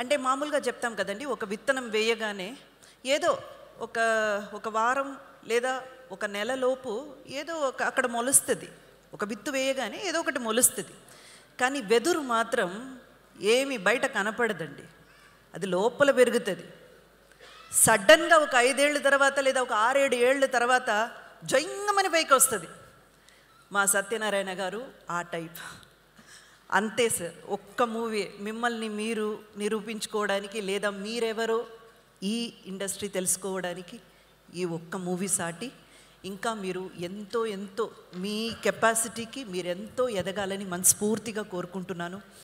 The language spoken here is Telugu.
అంటే మామూలుగా చెప్తాం కదండి ఒక విత్తనం వేయగానే ఏదో ఒక ఒక వారం లేదా ఒక నెలలోపు ఏదో ఒక అక్కడ మొలుస్తుంది ఒక విత్తు వేయగానే ఏదో ఒకటి మొలుస్తుంది కానీ వెదురు మాత్రం ఏమి బయట కనపడదండి అది లోపల పెరుగుతుంది సడన్గా ఒక ఐదేళ్ళ తర్వాత లేదా ఒక ఆరేడు ఏళ్ళ తర్వాత జొంగమని పైకి వస్తుంది మా సత్యనారాయణ గారు ఆ టైప్ అంతే సార్ ఒక్క మూవీ మిమ్మల్ని మీరు నిరూపించుకోవడానికి లేదా మీరెవరో ఈ ఇండస్ట్రీ తెలుసుకోవడానికి ఈ ఒక్క మూవీ సాటి ఇంకా మీరు ఎంతో ఎంతో మీ కెపాసిటీకి మీరెంతో ఎదగాలని మనస్ఫూర్తిగా కోరుకుంటున్నాను